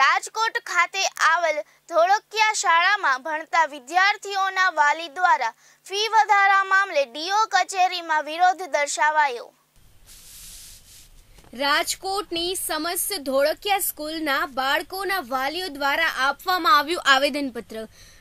રાજકોટ ખાતે આવેલ ધોળકિયા શાળામાં ભણતા વિદ્યાર્થીઓના વાલી દ્વારા ફી વધારા મામલે ડીઓ કચેરીમાં વિરોધ દર્શાવાયો રાજકોટની સમસ્ત ધોળકિયા સ્કૂલના બાળકોના વાલીઓ દ્વારા આપવામાં આવ્યું આવેદનપત્ર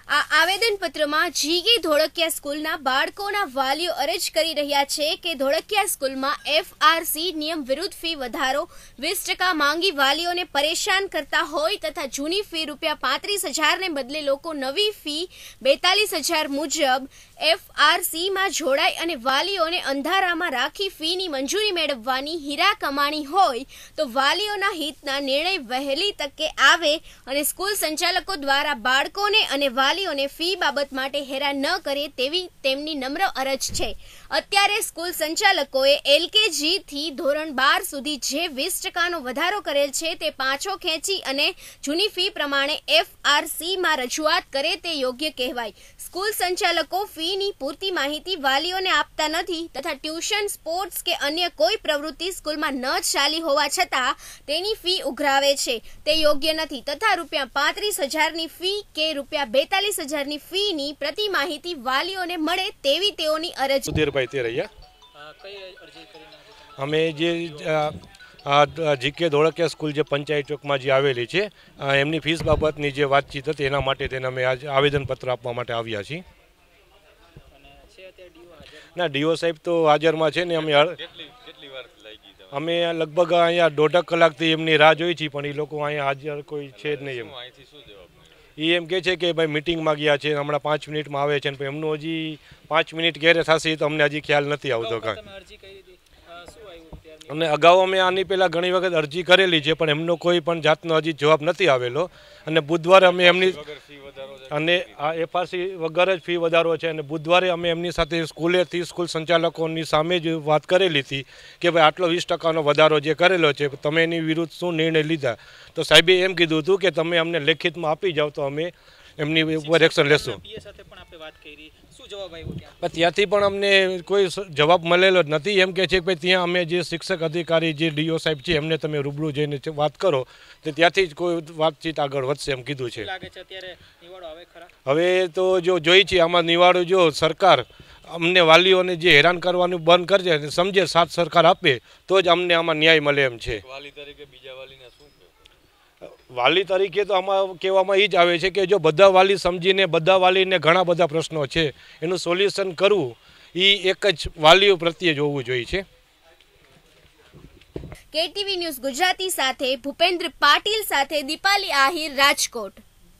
આ આવેદનપત્રમાં જીગી ધોળકિયા સ્કૂલના બાળકોના વાલીઓ અરજ કરી રહ્યા છે કે ધોળકિયા સ્કૂલમાં એફઆરસી નિયમ વિરુદ્ધ ફી વધારો વીસ ટકા માંગી વાલીઓને પરેશાન કરતા હોય તથા જૂની ફી રૂપિયા પાંત્રીસ હજારને બદલે લોકો નવી ફી બેતાલીસ હજાર મુજબ એફઆરસીમાં જોડાય અને વાલીઓને અંધારામાં રાખી ફીની મંજૂરી મેળવવાની હીરા કમાણી હોય તો વાલીઓના હિતના નિર્ણય વહેલી તકે આવે અને સ્કૂલ સંચાલકો દ્વારા બાળકોને અને વાલી વાલીઓને ફી બાબત માટે હેરાન ન કરે તેવી તેમની નમ્ર અરજ છે અત્યારે સ્કૂલ સંચાલકોએ એલકેજીથી ધોરણ બાર સુધી જે વીસ ટકાનો વધારો કરેલ છે તે પાછો ખેંચી અને જૂની ફી પ્રમાણે એફઆરસીમાં રજૂઆત કરે તે યોગ્ય કહેવાય સ્કૂલ સંચાલકો ફીની પૂરતી માહિતી વાલીઓને આપતા નથી તથા ટ્યુશન સ્પોર્ટ્સ કે અન્ય કોઈ પ્રવૃત્તિ સ્કૂલમાં ન ચાલી હોવા છતાં તેની ફી ઉઘરાવે છે તે યોગ્ય નથી તથા રૂપિયા પાંત્રીસ હજારની ફી કે રૂપિયા બેતાલીસ પિસ્તાલીસ હજારની ફીની પ્રતિ માહિતી વાલીઓને મળે તેવી તેઓની અરજી સુધીરભાઈ તેરૈયા અમે જે જીકે ધોળકિયા સ્કૂલ જે પંચાયત ચોકમાં જે આવેલી છે એમની ફીસ બાબતની જે વાતચીત હતી એના માટે તેને અમે આજ આવેદનપત્ર આપવા માટે આવ્યા છીએ ના ડીઓ સાહેબ તો હાજરમાં છે ને અમે અમે લગભગ અહીંયા દોઢ કલાકથી એમની રાહ જોઈ છીએ પણ એ લોકો અહીંયા હાજર કોઈ છે જ નહીં એમ એ એમ કે છે કે ભાઈ મિટિંગમાં ગયા છે હમણાં પાંચ મિનિટમાં આવે છે ને એમનું હજી પાંચ મિનિટ ઘેરે થશે તો અમને હજી ખ્યાલ નથી આવતો કાંઈ અને અગાઉ અમે આની પહેલાં ઘણી વખત અરજી કરેલી છે પણ એમનો કોઈ પણ જાતનો હજી જવાબ નથી આવેલો અને બુધવારે અમે એમની અને આ એફઆરસી વગર જ ફી વધારો છે અને બુધવારે અમે એમની સાથે સ્કૂલેથી સ્કૂલ સંચાલકોની સામે જ વાત કરેલી હતી કે ભાઈ આટલો વીસ ટકાનો વધારો જે કરેલો છે તમે એની વિરુદ્ધ શું નિર્ણય લીધા તો સાહેબે એમ કીધું હતું કે તમે અમને લેખિતમાં આપી જાઓ તો અમે એમની ઉપર એક્શન લેશું ત્યાંથી પણ અમને કોઈ જવાબ મળેલો જ નથી એમ કે છે કે ભાઈ ત્યાં અમે જે શિક્ષક અધિકારી જે ડીઓ સાહેબ છે એમને તમે રૂબરૂ જઈને વાત કરો તો ત્યાંથી જ કોઈ વાતચીત આગળ વધશે એમ કીધું છે હવે તો જો જોઈ છે આમાં નિવાડો જો સરકાર અમને વાલીઓને જે હેરાન કરવાનું બંધ કરજે સમજે સાથ સરકાર આપે તો જ અમને આમાં ન્યાય મળે એમ છે વાલી તરીકે બીજા વાલીને શું વાલી તરીકે તો આમાં કહેવામાં એ જ આવે છે કે જો બધા વાલી સમજીને બધા વાલીને ઘણા બધા પ્રશ્નો છે એનું સોલ્યુશન કરવું એ એક જ વાલીઓ પ્રત્યે જોવું જોઈએ છે કેટીવી ન્યૂઝ ગુજરાતી સાથે ભૂપેન્દ્ર પાટીલ સાથે દીપાલી આહિર રાજકોટ